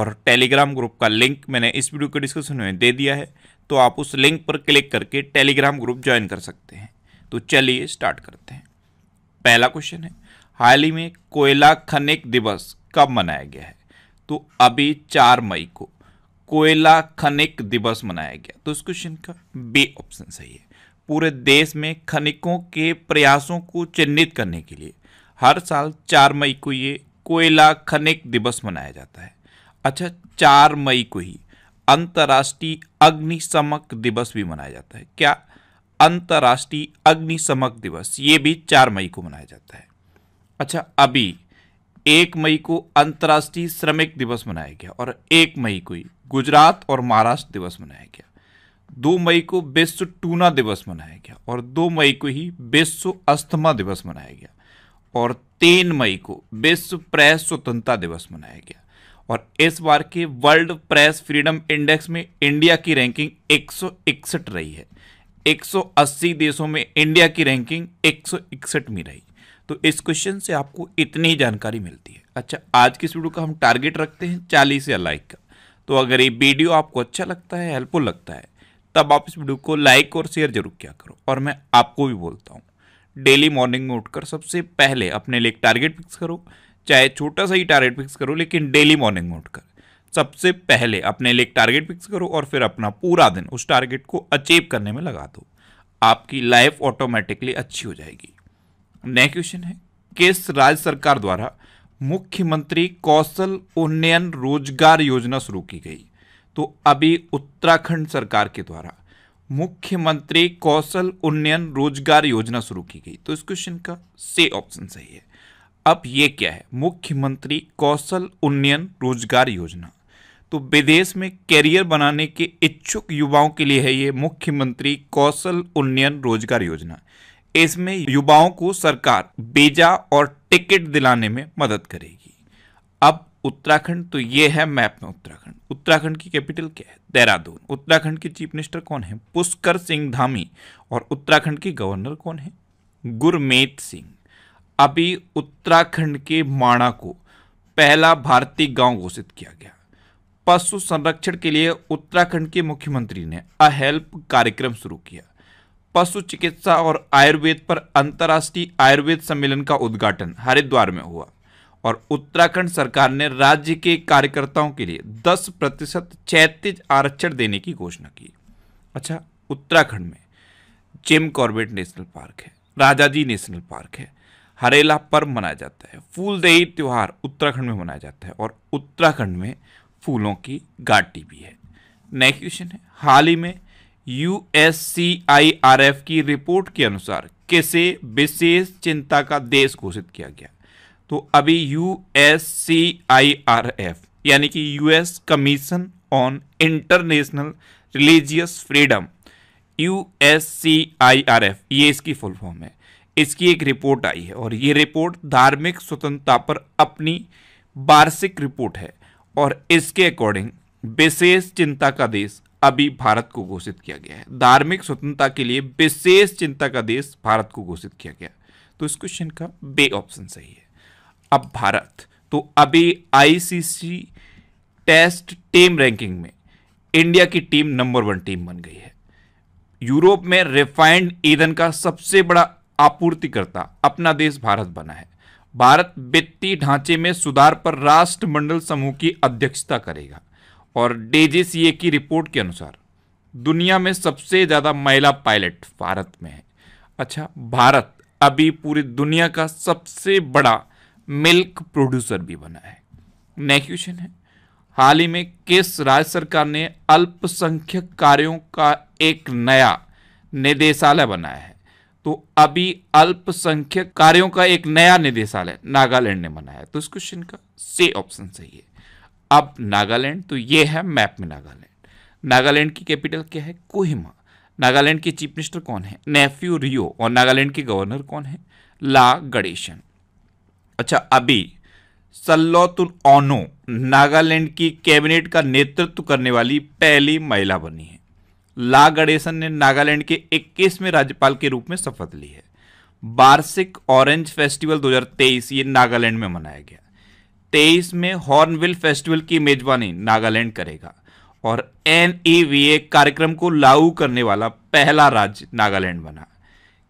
और Telegram group का link मैंने इस वीडियो के डिस्क्रिप्शन में दे दिया है तो आप उस लिंक पर क्लिक करके टेलीग्राम ग्रुप ज्वाइन कर सकते हैं तो चलिए स्टार्ट करते हैं पहला क्वेश्चन है हाल ही में कोयला खनिक दिवस कब मनाया गया है तो अभी चार मई को कोयला खनिक दिवस मनाया गया तो इस क्वेश्चन का बी ऑप्शन सही है पूरे देश में खनिकों के प्रयासों को चिन्हित करने के लिए हर साल चार मई को ये कोयला खनिक दिवस मनाया जाता है अच्छा चार मई को ही अंतर्राष्ट्रीय अग्निशमक दिवस भी मनाया जाता है क्या अंतर्राष्ट्रीय अग्निशमक दिवस ये भी चार मई को मनाया जाता है अच्छा अभी एक मई को अंतर्राष्ट्रीय श्रमिक दिवस मनाया गया और एक मई को ही गुजरात और महाराष्ट्र दिवस मनाया गया दो मई को विश्व टूना दिवस मनाया गया और दो मई को ही विश्व अस्थमा दिवस मनाया गया और तीन मई को विश्व प्रेस स्वतंत्रता दिवस मनाया गया और इस बार के वर्ल्ड प्रेस फ्रीडम इंडेक्स में इंडिया की रैंकिंग एक रही है 180 देशों में इंडिया की रैंकिंग एक में रही तो इस क्वेश्चन से आपको इतनी जानकारी मिलती है अच्छा आज की इस वीडियो का हम टारगेट रखते हैं चालीस या लाइक का तो अगर ये वीडियो आपको अच्छा लगता है हेल्पफुल लगता है तब आप इस वीडियो को लाइक और शेयर जरूर किया करो और मैं आपको भी बोलता हूँ डेली मॉर्निंग में उठकर सबसे पहले अपने लिए टारगेट फिक्स करो चाहे छोटा सा ही टारगेट फिक्स करो लेकिन डेली मॉर्निंग में उठकर सबसे पहले अपने लिए एक टारगेट फिक्स करो और फिर अपना पूरा दिन उस टारगेट को अचीव करने में लगा दो आपकी लाइफ ऑटोमेटिकली अच्छी हो जाएगी नेक्स्ट क्वेश्चन है किस राज्य सरकार द्वारा मुख्यमंत्री कौशल उन्नयन रोजगार योजना शुरू की गई तो अभी उत्तराखंड सरकार के द्वारा मुख्यमंत्री कौशल उन्नयन रोजगार योजना शुरू की गई तो इस क्वेश्चन का से ऑप्शन सही है अब ये क्या है मुख्यमंत्री कौशल उन्नयन रोजगार योजना तो विदेश में कैरियर बनाने के इच्छुक युवाओं के लिए है ये मुख्यमंत्री कौशल उन्नयन रोजगार योजना इसमें युवाओं को सरकार बीजा और टिकट दिलाने में मदद करेगी अब उत्तराखंड तो ये है मैप में उत्तराखंड उत्तराखंड की कैपिटल क्या है देहरादून उत्तराखंड के चीफ मिनिस्टर कौन है पुष्कर सिंह धामी और उत्तराखंड के गवर्नर कौन है गुरमेत सिंह अभी उत्तराखंड के माणा को पहला भारतीय गांव घोषित किया गया पशु संरक्षण के लिए उत्तराखंड के मुख्यमंत्री ने अहेल्प कार्यक्रम शुरू किया पशु चिकित्सा और आयुर्वेद पर अंतर्राष्ट्रीय आयुर्वेद सम्मेलन का उद्घाटन हरिद्वार में हुआ और उत्तराखंड सरकार ने राज्य के कार्यकर्ताओं के लिए 10 प्रतिशत चैतीज आरक्षण देने की घोषणा की अच्छा उत्तराखंड में जिम कॉर्बेट नेशनल पार्क है राजाजी नेशनल पार्क है हरेला पर्व मनाया जाता है फूलदेही त्यौहार उत्तराखंड में मनाया जाता है और उत्तराखंड में फूलों की गाटी भी है नेक्स्ट क्वेश्चन है हाल ही में यू की रिपोर्ट के अनुसार किसे विशेष चिंता का देश घोषित किया गया तो अभी यू यानी कि US commission on international religious freedom U ये इसकी फुल फॉर्म है इसकी एक रिपोर्ट आई है और ये रिपोर्ट धार्मिक स्वतंत्रता पर अपनी वार्षिक रिपोर्ट है और इसके अकॉर्डिंग विशेष चिंता का देश अभी भारत को घोषित किया गया है धार्मिक स्वतंत्रता के लिए विशेष चिंता का देश भारत को घोषित किया गया तो इस क्वेश्चन का बे ऑप्शन सही है अब भारत तो अभी आईसीसी टेस्ट टीम रैंकिंग में इंडिया की टीम नंबर वन टीम बन गई है यूरोप में रिफाइंड ईंधन का सबसे बड़ा आपूर्तिकर्ता अपना देश भारत बना है भारत वित्तीय ढांचे में सुधार पर राष्ट्रमंडल समूह की अध्यक्षता करेगा और डेजीसीए की रिपोर्ट के अनुसार दुनिया में सबसे ज़्यादा महिला पायलट भारत में है अच्छा भारत अभी पूरी दुनिया का सबसे बड़ा मिल्क प्रोड्यूसर भी बना है नेक्स्ट क्वेश्चन है हाल ही में किस राज्य सरकार ने अल्पसंख्यक कार्यों का एक नया निदेशालय बनाया है तो अभी अल्पसंख्यक कार्यों का एक नया निदेशालय नागालैंड ने बनाया तो इस क्वेश्चन का से ऑप्शन सही है अब नागालैंड तो ये है मैप में नागालैंड नागालैंड की कैपिटल क्या है कोहिमा नागालैंड के चीफ मिनिस्टर कौन है नेफ्यू रियो और नागालैंड के गवर्नर कौन है ला गणेशन अच्छा अभी सल्लोतुल ओनो नागालैंड की कैबिनेट का नेतृत्व करने वाली पहली महिला बनी है ला गणेशन ने नागालैंड के 21 राज्यपाल के रूप में शपथ ली है वार्षिक ऑरेंज फेस्टिवल 2023 ये नागालैंड में मनाया गया 23 में हॉर्नविल फेस्टिवल की मेजबानी नागालैंड करेगा और एन कार्यक्रम को लागू करने वाला पहला राज्य नागालैंड बना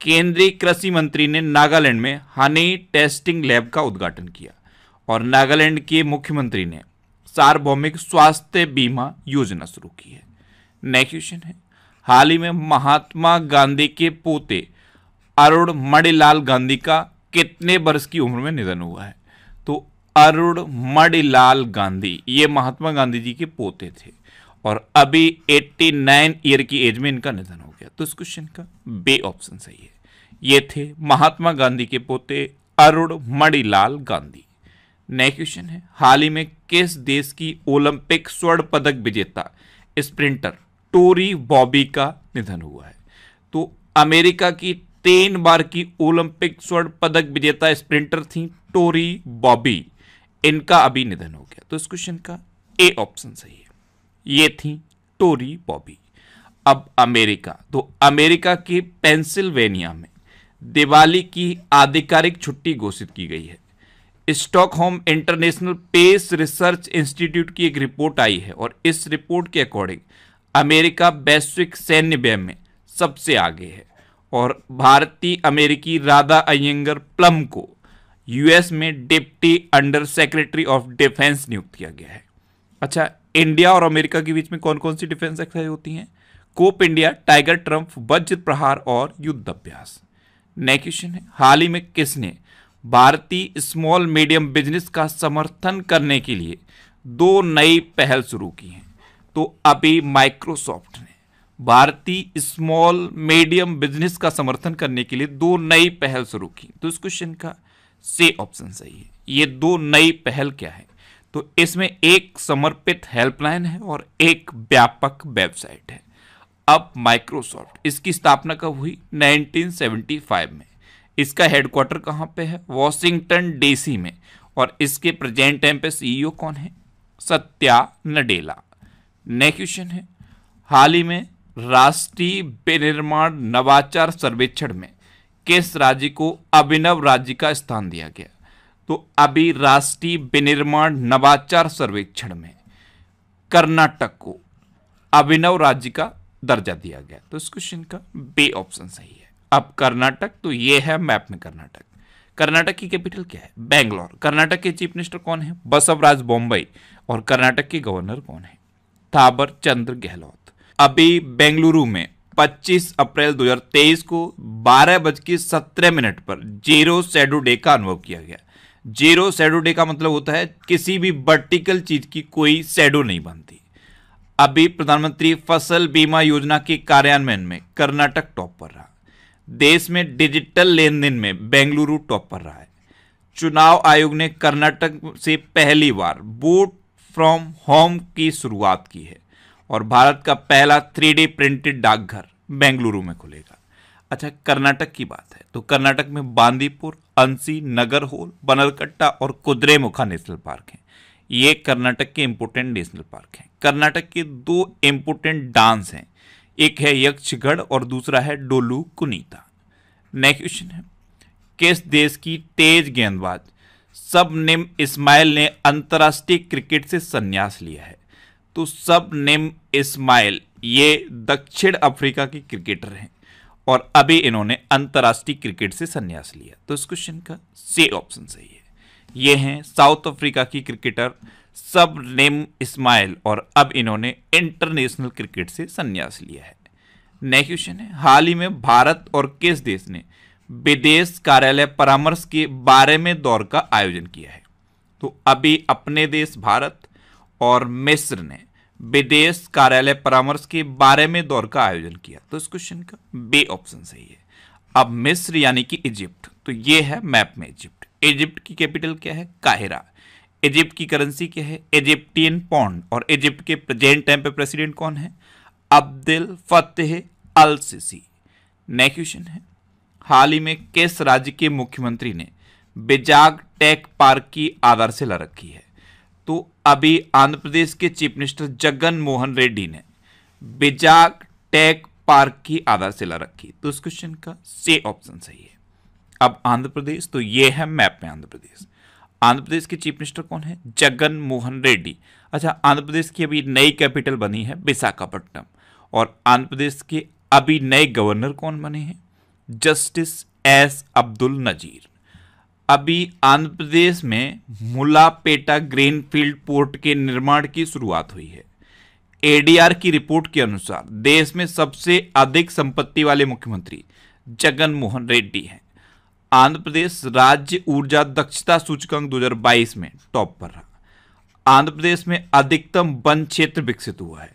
केंद्रीय कृषि मंत्री ने नागालैंड में हनी टेस्टिंग लैब का उद्घाटन किया और नागालैंड के मुख्यमंत्री ने सार्वभौमिक स्वास्थ्य बीमा योजना शुरू की है नेक्स्ट क्वेश्चन है हाल ही में महात्मा गांधी के पोते अरुण मणिलाल गांधी का कितने वर्ष की उम्र में निधन हुआ है तो अरुण मणिलाल गांधी ये महात्मा गांधी जी के पोते थे और अभी 89 ईयर की एज में इनका निधन हो गया तो इस क्वेश्चन का बे ऑप्शन सही है ये थे महात्मा गांधी के पोते अरुण मणिलाल गांधी नेक्स्ट क्वेश्चन है हाल ही में किस देश की ओलंपिक स्वर्ण पदक विजेता स्प्रिंटर टोरी बॉबी का निधन हुआ है तो अमेरिका की तीन बार की ओलंपिक स्वर्ण पदक विजेता स्प्रिंटर थी टोरी बॉबी इनका अभी निधन हो गया तो इस क्वेश्चन का ए ऑप्शन सही है ये थी टोरी बॉबी अब अमेरिका तो अमेरिका के पेंसिल्वेनिया में दिवाली की आधिकारिक छुट्टी घोषित की गई है Stockholm International Peace Research Institute की एक रिपोर्ट आई है और इस रिपोर्ट के अकॉर्डिंग अमेरिका वैश्विक सैन्य व्यय में सबसे आगे है और भारतीय अमेरिकी राधा अयंगर प्लम को यूएस में deputy under secretary of defence नियुक्त किया गया है अच्छा इंडिया और अमेरिका के बीच में कौन कौन सी डिफेंस एक्सरसाइज होती हैं कोप इंडिया टाइगर ट्रम्प वज्र प्रहार और युद्ध अभ्यास नेक्स्ट क्वेश्चन है हाल ही में किसने भारतीय स्मॉल मीडियम बिजनेस का समर्थन करने के लिए दो नई पहल शुरू की हैं तो अभी माइक्रोसॉफ्ट ने भारतीय स्मॉल मीडियम बिजनेस का समर्थन करने के लिए दो नई पहल शुरू की तो इस क्वेश्चन का से ऑप्शन सही है ये दो नई पहल क्या है तो इसमें एक समर्पित हेल्पलाइन है और एक व्यापक वेबसाइट है अब माइक्रोसॉफ्ट इसकी स्थापना कब हुई 1975 में इसका हेडक्वार्टर कहाँ पे है वॉशिंगटन डीसी में और इसके प्रेजेंट टाइम पे सीईओ e कौन है सत्या नडेला नेक्स्ट क्वेश्चन है हाल ही में राष्ट्रीय विनिर्माण नवाचार सर्वेक्षण में किस राज्य को अभिनव राज्य का स्थान दिया गया तो अभी राष्ट्रीय विनिर्माण नवाचार सर्वेक्षण में कर्नाटक को अभिनव राज्य का दर्जा दिया गया तो इस क्वेश्चन का बे ऑप्शन सही है अब कर्नाटक तो ये है मैप में कर्नाटक कर्नाटक की कैपिटल क्या है बेंगलोर कर्नाटक के चीफ मिनिस्टर कौन है बसवराज बॉम्बई और कर्नाटक के गवर्नर कौन है थाबर चंद्र गहलोत अभी बेंगलुरु में 25 अप्रैल 2023 को बारह बज के सत्रह मिनट पर जीरो सैडो डे का अनुभव किया गया जीरो सैडो डे का मतलब होता है किसी भी वर्टिकल चीज की कोई सैडो नहीं बनती अभी प्रधानमंत्री फसल बीमा योजना के कार्यान्वयन में कर्नाटक टॉप पर रहा देश में डिजिटल लेन देन में बेंगलुरु टॉप पर रहा है चुनाव आयोग ने कर्नाटक से पहली बार वोट फ्रॉम होम की शुरुआत की है और भारत का पहला थ्री प्रिंटेड डाकघर बेंगलुरु में खुलेगा अच्छा कर्नाटक की बात है तो कर्नाटक में बांदीपुर अंसी नगर होल बनरकट्टा और कुद्रेमुखा नेशनल पार्क हैं ये कर्नाटक के इम्पोर्टेंट नेशनल पार्क हैं कर्नाटक के दो इम्पोर्टेंट डांस हैं एक है यक्षगढ़ और दूसरा है डोलू कुनीता नेक्स्ट क्वेश्चन है किस देश की तेज गेंदबाज सब नेम इस्माइल ने अंतर्राष्ट्रीय क्रिकेट से संन्यास लिया है तो सब नेम इस्माइल ये दक्षिण अफ्रीका के क्रिकेटर हैं और अभी इन्होंने अंतर्राष्ट्रीय क्रिकेट से संन्यास लिया तो इस क्वेश्चन का सी ऑप्शन सही है ये हैं साउथ अफ्रीका की क्रिकेटर सब नेम इस्माइल और अब इन्होंने इंटरनेशनल क्रिकेट से संन्यास लिया है नेक्स्ट क्वेश्चन है हाल ही में भारत और किस देश ने विदेश कार्यालय परामर्श के बारहवें दौर का आयोजन किया है तो अभी अपने देश भारत और मिस्र ने विदेश कार्यालय परामर्श के बारहवें दौर का आयोजन किया तो इस क्वेश्चन का बे ऑप्शन सही है अब मिस्र यानी कि इजिप्ट तो ये है मैप में इजिप्ट इजिप्ट की कैपिटल क्या है काहिरा इजिप्ट की करेंसी क्या है इजिप्टियन पौंड और इजिप्ट के प्रेजेंट टाइम पे प्रेसिडेंट कौन है Abdel Fattah el Sisi next question है हाल ही में किस राज्य के मुख्यमंत्री ने बेजाग टेक पार्क की आधारशिला रखी है तो अभी आंध्र प्रदेश के चीफ मिनिस्टर जगन मोहन रेड्डी ने बेजाग टेक पार्क की आधारशिला रखी तो इस क्वेश्चन का से ऑप्शन सही है अब आंध्र प्रदेश तो ये है मैप में आंध्र प्रदेश आंध्र प्रदेश के चीफ मिनिस्टर कौन है जगन मोहन रेड्डी अच्छा आंध्र प्रदेश की अभी नई कैपिटल बनी है विशाखापट्टनम और आंध्र प्रदेश के अभी नए गवर्नर कौन बने हैं जस्टिस एस अब्दुल नजीर अभी आंध्र प्रदेश में मुलापेटा ग्रीनफील्ड पोर्ट के निर्माण की शुरुआत हुई है एडीआर की रिपोर्ट के अनुसार देश में सबसे अधिक संपत्ति वाले मुख्यमंत्री जगन मोहन रेड्डी हैं आंध्र प्रदेश राज्य ऊर्जा दक्षता सूचकांक 2022 में टॉप पर रहा आंध्र प्रदेश में अधिकतम वन क्षेत्र विकसित हुआ है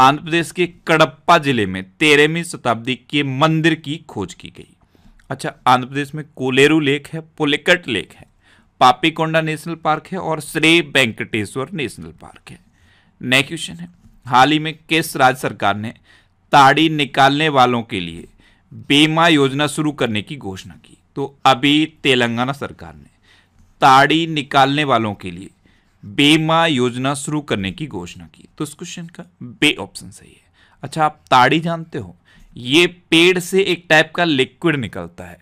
आंध्र प्रदेश के कड़प्पा जिले में तेरहवीं शताब्दी के मंदिर की खोज की गई अच्छा आंध्र प्रदेश में कोलेरू लेक है पुलिकट लेक है पापीकोंडा नेशनल पार्क है और श्रेय वेंकटेश्वर नेशनल पार्क है नेक्स्ट क्वेश्चन है हाल ही में किस राज्य सरकार ने ताड़ी निकालने वालों के लिए बीमा योजना शुरू करने की घोषणा की तो अभी तेलंगाना सरकार ने ताड़ी निकालने वालों के लिए बेमा योजना शुरू करने की घोषणा की तो इस क्वेश्चन का बे ऑप्शन सही है अच्छा आप ताड़ी जानते हो ये पेड़ से एक टाइप का लिक्विड निकलता है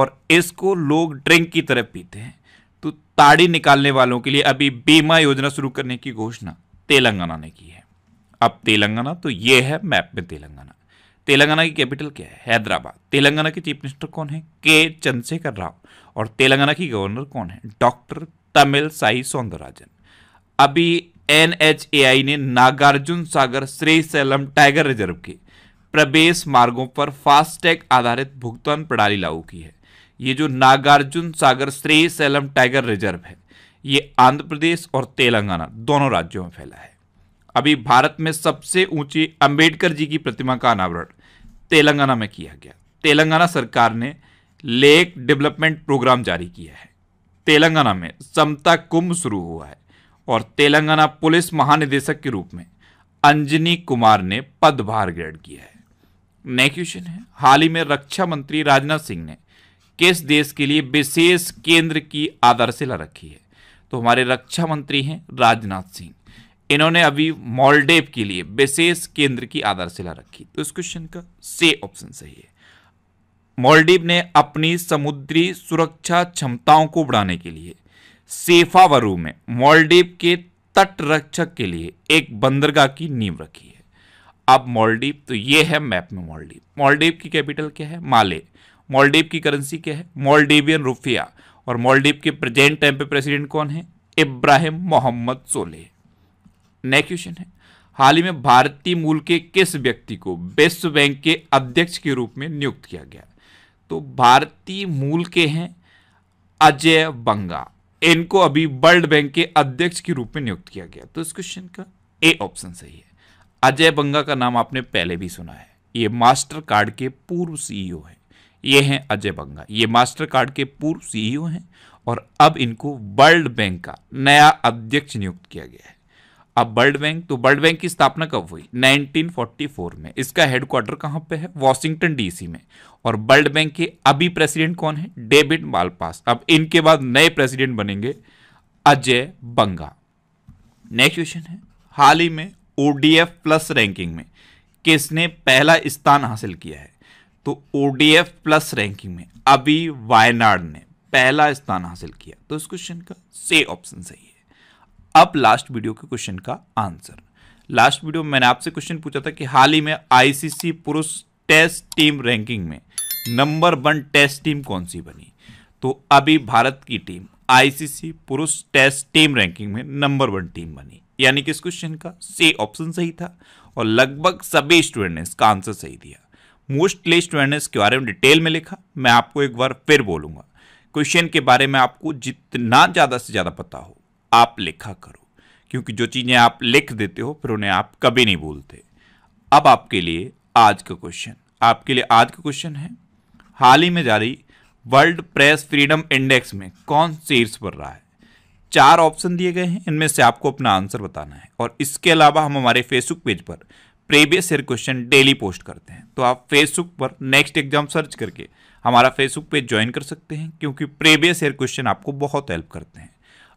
और इसको लोग ड्रिंक की तरह पीते हैं तो ताड़ी निकालने वालों के लिए अभी बीमा योजना शुरू करने की घोषणा तेलंगाना ने की है अब तेलंगाना तो ये है मैप में तेलंगाना तेलंगाना की कैपिटल क्या है हैदराबाद तेलंगाना के चीफ मिनिस्टर कौन है के चंद्रशेखर राव और तेलंगाना की गवर्नर कौन है डॉक्टर तमिल साई सौंदरराजन अभी एन ने Nagarjuna Sagar Srisailam tiger reserve के प्रवेश मार्गों पर फास्टैग आधारित भुगतान प्रणाली लागू की है ये जो Nagarjuna Sagar Srisailam tiger reserve है ये आंध्र प्रदेश और तेलंगाना दोनों राज्यों में फैला है अभी भारत में सबसे ऊंची अंबेडकर जी की प्रतिमा का अनावरण तेलंगाना में किया गया तेलंगाना सरकार ने लेक डेवलपमेंट प्रोग्राम जारी किया है तेलंगाना में समता कुंभ शुरू हुआ है और तेलंगाना पुलिस महानिदेशक के रूप में अंजनी कुमार ने पदभार ग्रहण किया है नेक्स्ट क्वेश्चन है हाल ही में रक्षा मंत्री राजनाथ सिंह ने किस देश के लिए विशेष केंद्र की आधारशिला रखी है तो हमारे रक्षा मंत्री हैं राजनाथ सिंह इन्होंने अभी मॉलडेव के लिए विशेष केंद्र की आधारशिला रखी तो इस क्वेश्चन का से ऑप्शन सही है मॉलडीव ने अपनी समुद्री सुरक्षा क्षमताओं को बढ़ाने के लिए सेफावरू में मॉलडीव के तट रक्षक के लिए एक बंदरगाह की नींव रखी है अब मॉलडीव तो ये है मैप में मॉलडीव मॉलडीव की कैपिटल क्या है माले मॉलडीव की करेंसी क्या है मॉलडीवियन रुफिया और मॉलडीव के प्रेजेंट टाइम पे प्रेसिडेंट कौन है इब्राहिम मोहम्मद सोले नेक्स्ट क्वेश्चन है हाल ही में भारतीय मूल के किस व्यक्ति को विश्व बैंक के अध्यक्ष के रूप में नियुक्त किया गया तो भारतीय मूल के हैं अजय बंगा इनको अभी वर्ल्ड बैंक के अध्यक्ष के रूप में नियुक्त किया गया तो इस क्वेश्चन का ए ऑप्शन सही है अजय बंगा का नाम आपने पहले भी सुना है ये मास्टर कार्ड के पूर्व सीईओ e हैं ये हैं अजय बंगा ये मास्टर कार्ड के पूर्व सीईओ e हैं और अब इनको वर्ल्ड बैंक का नया अध्यक्ष नियुक्त किया गया है अब वर्ल्ड बैंक तो वर्ल्ड बैंक की स्थापना कब हुई 1944 में इसका हेडक्वार्टर कहाँ पे है वॉशिंगटन डीसी में और वर्ल्ड बैंक के अभी प्रेसिडेंट कौन है डेविड मालपास अब इनके बाद नए प्रेसिडेंट बनेंगे अजय बंगा नेक्स्ट क्वेश्चन है हाल ही में ओडीएफ प्लस रैंकिंग में किसने पहला स्थान हासिल किया है तो ओडीएफ प्लस रैंकिंग में अभी वायनाड ने पहला स्थान हासिल किया तो इस क्वेश्चन का से ऑप्शन सही है अब लास्ट वीडियो के क्वेश्चन का आंसर लास्ट वीडियो में मैंने आपसे क्वेश्चन पूछा था कि हाल ही में आईसीसी पुरुष टेस्ट टीम रैंकिंग में नंबर वन टेस्ट टीम कौन सी बनी तो अभी भारत की टीम आईसीसी पुरुष टेस्ट टीम रैंकिंग में नंबर वन टीम बनी यानी कि इस क्वेश्चन का सी ऑप्शन सही था और लगभग सभी स्टूडेंट ने इसका आंसर सही दिया मोस्टली स्टूडेंट ने इसके बारे में डिटेल में लिखा मैं आपको एक बार फिर बोलूंगा क्वेश्चन के बारे में आपको जितना ज़्यादा से ज़्यादा पता हो आप लिखा करो क्योंकि जो चीज़ें आप लिख देते हो फिर उन्हें आप कभी नहीं भूलते अब आपके लिए आज का क्वेश्चन आपके लिए आज का क्वेश्चन है हाल ही में जारी वर्ल्ड प्रेस फ्रीडम इंडेक्स में कौन शीर्ष पर रहा है चार ऑप्शन दिए गए हैं इनमें से आपको अपना आंसर बताना है और इसके अलावा हम हमारे फेसबुक पेज पर previous year question daily post करते हैं तो आप फेसबुक पर नेक्स्ट एग्जाम सर्च करके हमारा फेसबुक पेज ज्वाइन कर सकते हैं क्योंकि प्रीवियस ईयर क्वेश्चन आपको बहुत हेल्प करते हैं